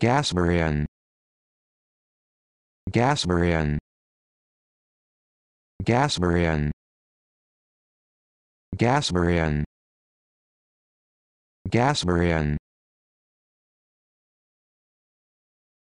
Gasparian Gasparian Gasparian Gasparian Gasparian